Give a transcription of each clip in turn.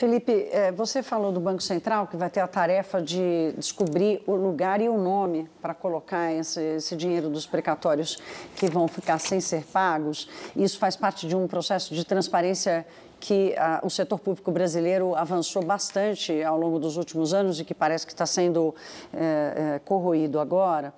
Felipe, é, você falou do Banco Central que vai ter a tarefa de descobrir o lugar e o nome para colocar esse, esse, dinheiro dos precatórios que vão ficar sem ser pagos. Isso faz parte de um processo de transparência que a, o setor público brasileiro avançou bastante ao longo dos últimos anos e que parece que está sendo é, é, corroído agora.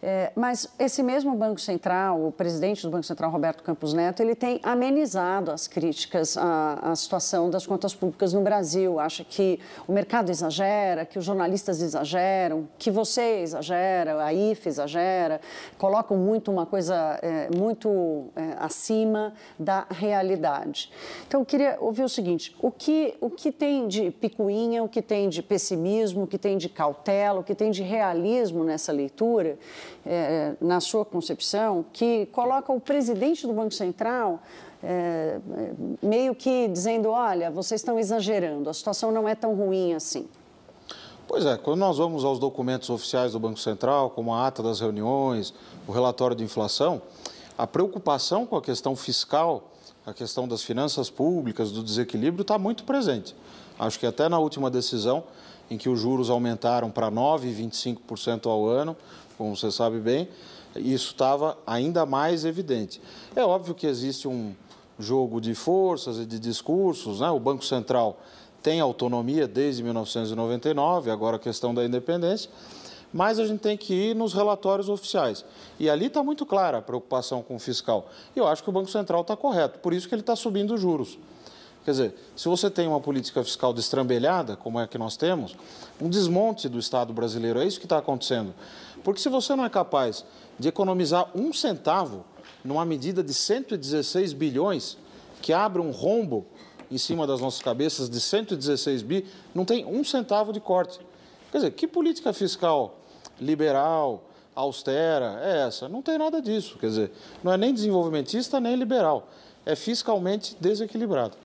É, mas esse mesmo Banco Central, o presidente do Banco Central, Roberto Campos Neto, ele tem amenizado as críticas à, à, situação das contas públicas no Brasil. Acha que o mercado exagera, que os jornalistas exageram, que você exagera, a IFE exagera, colocam muito uma coisa é, muito é, acima da realidade. Então, eu queria ouvir o seguinte: o que, o que tem de picuinha, o que tem de pessimismo, o que tem de cautela, o que tem de realismo nessa leitura? É, é, na sua concepção, que coloca o presidente do Banco Central é, meio que dizendo: olha, vocês estão exagerando, a situação não é tão ruim assim? Pois é, quando nós vamos aos documentos oficiais do Banco Central, como a ata das reuniões, o relatório de inflação, a preocupação com a questão fiscal, a questão das finanças públicas, do desequilíbrio, está muito presente. Acho que até na última decisão, em que os juros aumentaram para 9,25% ao ano, como você sabe bem, isso estava ainda mais evidente. É óbvio que existe um jogo de forças e de discursos, né? o Banco Central tem autonomia desde 1999, agora a questão da independência, mas a gente tem que ir nos relatórios oficiais. E ali está muito clara a preocupação com o fiscal. E eu acho que o Banco Central está correto, por isso que ele está subindo os juros. Quer dizer, se você tem uma política fiscal destrambelhada, como é que nós temos, um desmonte do Estado brasileiro, é isso que está acontecendo. Porque se você não é capaz de economizar um centavo numa medida de 116 bilhões, que abre um rombo em cima das nossas cabeças de 116 bi, não tem um centavo de corte. Quer dizer, que política fiscal liberal, austera é essa? Não tem nada disso. Quer dizer, não é nem desenvolvimentista nem liberal. É fiscalmente desequilibrado.